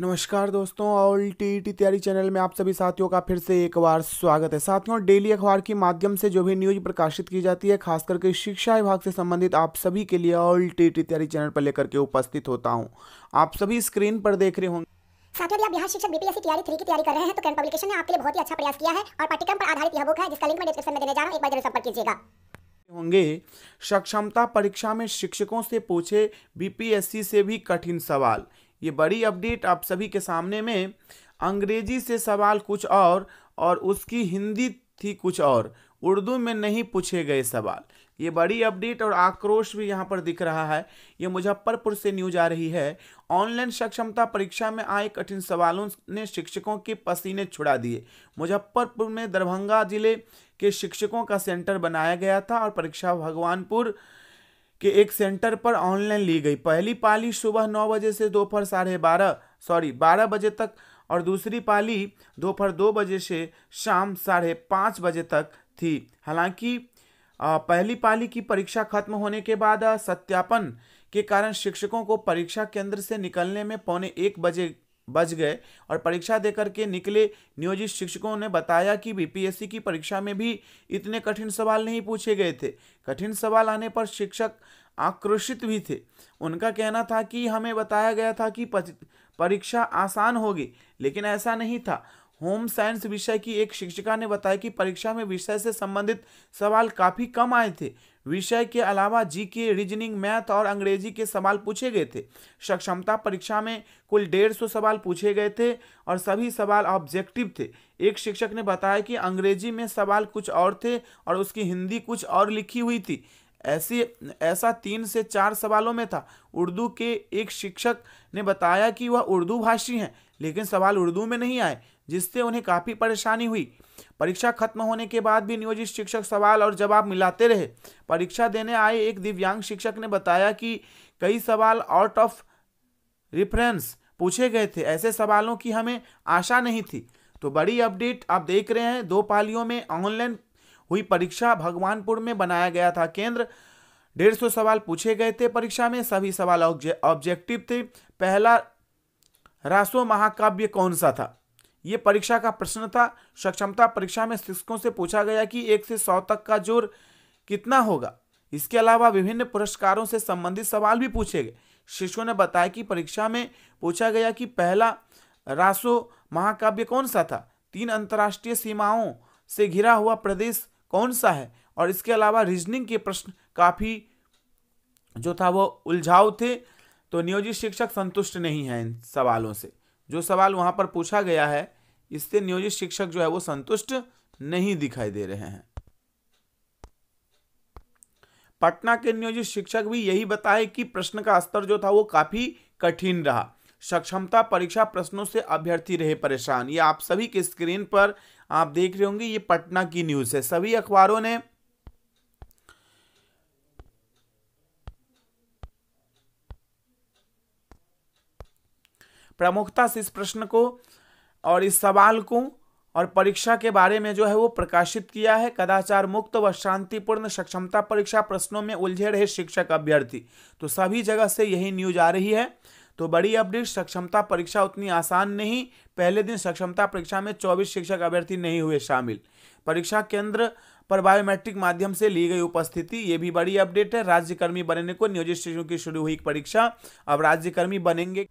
नमस्कार दोस्तों all T T तैयारी चैनल में आप सभी साथियों का फिर से एक बार स्वागत है साथियों डेली अखबार के माध्यम से जो भी न्यूज प्रकाशित की जाती है खास करके शिक्षा विभाग से संबंधित आप सभी के लिए ऑल टी टी तैयारी चैनल पर लेकर के उपस्थित होता हूं आप सभी स्क्रीन पर देख रहे होंगे साथियों यदि आप बिहार शिक्षक बीपीएससी तैयारी थ्री की तैयारी कर रहे हैं तो करंट पब्लिकेशन ने आपके लिए बहुत ही अच्छा प्रयास किया है और पाठ्यक्रम पर आधारित यह बुक है जिसका लिंक मैं डिस्क्रिप्शन में देने जा रहा हूं एक बार जरूर संपर्क कीजिएगा होंगे सक्षमता परीक्षा में शिक्षकों से पूछे बीपीएससी से भी कठिन सवाल ये बड़ी अपडेट आप सभी के सामने में अंग्रेजी से सवाल कुछ और और उसकी हिंदी थी कुछ और उर्दू में नहीं पूछे गए सवाल ये बड़ी अपडेट और आक्रोश भी यहाँ पर दिख रहा है ये मुजफ्फरपुर से न्यूज आ रही है ऑनलाइन सक्षमता परीक्षा में आए कठिन सवालों ने शिक्षकों के पसीने छुड़ा दिए मुजफ्फरपुर में दरभंगा जिले के शिक्षकों का सेंटर बनाया गया था और परीक्षा भगवानपुर कि एक सेंटर पर ऑनलाइन ली गई पहली पाली सुबह नौ बजे से दोपहर साढ़े बारह सॉरी बारह बजे तक और दूसरी पाली दोपहर दो बजे से शाम साढ़े पाँच बजे तक थी हालांकि पहली पाली की परीक्षा खत्म होने के बाद सत्यापन के कारण शिक्षकों को परीक्षा केंद्र से निकलने में पौने एक बजे बच गए और परीक्षा देकर के निकले नियोजित शिक्षकों ने बताया कि बीपीएससी की परीक्षा में भी इतने कठिन सवाल नहीं पूछे गए थे कठिन सवाल आने पर शिक्षक आक्रोशित भी थे उनका कहना था कि हमें बताया गया था कि परीक्षा आसान होगी लेकिन ऐसा नहीं था होम साइंस विषय की एक शिक्षिका ने बताया कि परीक्षा में विषय से संबंधित सवाल काफ़ी कम आए थे विषय के अलावा जीके रीजनिंग मैथ और अंग्रेजी के सवाल पूछे गए थे सक्षमता परीक्षा में कुल डेढ़ सौ सवाल पूछे गए थे और सभी सवाल ऑब्जेक्टिव थे एक शिक्षक ने बताया कि अंग्रेजी में सवाल कुछ और थे और उसकी हिंदी कुछ और लिखी हुई थी ऐसी ऐसा तीन से चार सवालों में था उर्दू के एक शिक्षक ने बताया कि वह उर्दू भाषी हैं लेकिन सवाल उर्दू में नहीं आए जिससे उन्हें काफ़ी परेशानी हुई परीक्षा खत्म होने के बाद भी नियोजित शिक्षक सवाल और जवाब मिलाते रहे परीक्षा देने आए एक दिव्यांग शिक्षक ने बताया कि कई सवाल आउट ऑफ रिफरेंस पूछे गए थे ऐसे सवालों की हमें आशा नहीं थी तो बड़ी अपडेट आप देख रहे हैं दो पालियों में ऑनलाइन हुई परीक्षा भगवानपुर में बनाया गया था केंद्र डेढ़ सौ सवाल पूछे गए थे परीक्षा में सभी सवाल ऑब्जेक्टिव थे पहला रासो महाकाव्य कौन सा था ये परीक्षा का प्रश्न था सक्षमता परीक्षा में शिक्षकों से पूछा गया कि एक से सौ तक का जोर कितना होगा इसके अलावा विभिन्न पुरस्कारों से संबंधित सवाल भी पूछे गए शिक्षकों ने बताया कि परीक्षा में पूछा गया कि पहला रासो महाकाव्य कौन सा था तीन अंतर्राष्ट्रीय सीमाओं से घिरा हुआ प्रदेश कौन सा है और इसके अलावा रीजनिंग के प्रश्न काफ़ी जो था वो उलझाव थे तो नियोजित शिक्षक संतुष्ट नहीं हैं इन सवालों से जो सवाल वहां पर पूछा गया है इससे नियोजित शिक्षक जो है वो संतुष्ट नहीं दिखाई दे रहे हैं पटना के नियोजित शिक्षक भी यही बताए कि प्रश्न का स्तर जो था वो काफी कठिन रहा सक्षमता परीक्षा प्रश्नों से अभ्यर्थी रहे परेशान ये आप सभी के स्क्रीन पर आप देख रहे होंगे ये पटना की न्यूज़ है सभी अखबारों ने प्रमुखता से इस प्रश्न को और इस सवाल को और परीक्षा के बारे में जो है वो प्रकाशित किया है कदाचार मुक्त व शांतिपूर्ण सक्षमता परीक्षा प्रश्नों में उलझे रहे शिक्षक अभ्यर्थी तो सभी जगह से यही न्यूज आ रही है तो बड़ी अपडेट सक्षमता परीक्षा उतनी आसान नहीं पहले दिन सक्षमता परीक्षा में 24 शिक्षक अभ्यर्थी नहीं हुए शामिल परीक्षा केंद्र पर बायोमेट्रिक माध्यम से ली गई उपस्थिति ये भी बड़ी अपडेट है राज्यकर्मी बनने को नियोजित शिक्षकों की शुरू हुई परीक्षा अब राज्यकर्मी बनेंगे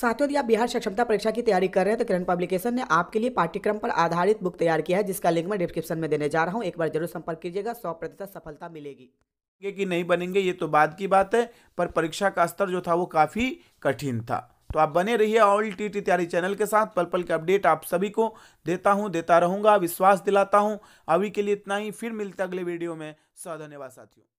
साथियों यदि आप बिहार सक्षमता परीक्षा की तैयारी कर रहे हैं तो किरण पब्लिकेशन ने आपके लिए पाठ्यक्रम पर आधारित बुक तैयार किया है जिसका लिंक मैं डिस्क्रिप्शन में देने जा रहा हूँ एक बार जरूर संपर्क कीजिएगा सौ प्रतिशत सफलता मिलेगी कि नहीं बनेंगे ये तो बाद की बात है पर परीक्षा का स्तर जो था वो काफ़ी कठिन था तो आप बने रहिए ऑल टी टी तैयारी चैनल के साथ पल पल के अपडेट आप सभी को देता हूँ देता रहूँगा विश्वास दिलाता हूँ अभी के लिए इतना ही फिर मिलते अगले वीडियो में सौ धन्यवाद साथियों